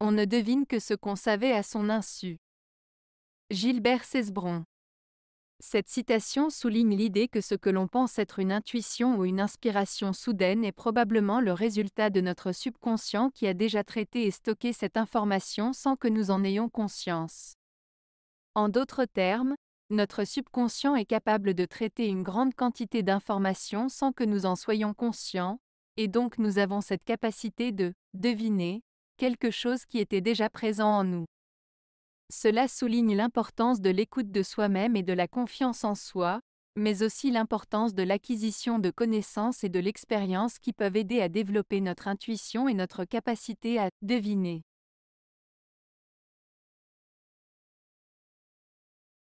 on ne devine que ce qu'on savait à son insu. Gilbert Cesbron. Cette citation souligne l'idée que ce que l'on pense être une intuition ou une inspiration soudaine est probablement le résultat de notre subconscient qui a déjà traité et stocké cette information sans que nous en ayons conscience. En d'autres termes, notre subconscient est capable de traiter une grande quantité d'informations sans que nous en soyons conscients, et donc nous avons cette capacité de deviner quelque chose qui était déjà présent en nous. Cela souligne l'importance de l'écoute de soi-même et de la confiance en soi, mais aussi l'importance de l'acquisition de connaissances et de l'expérience qui peuvent aider à développer notre intuition et notre capacité à deviner.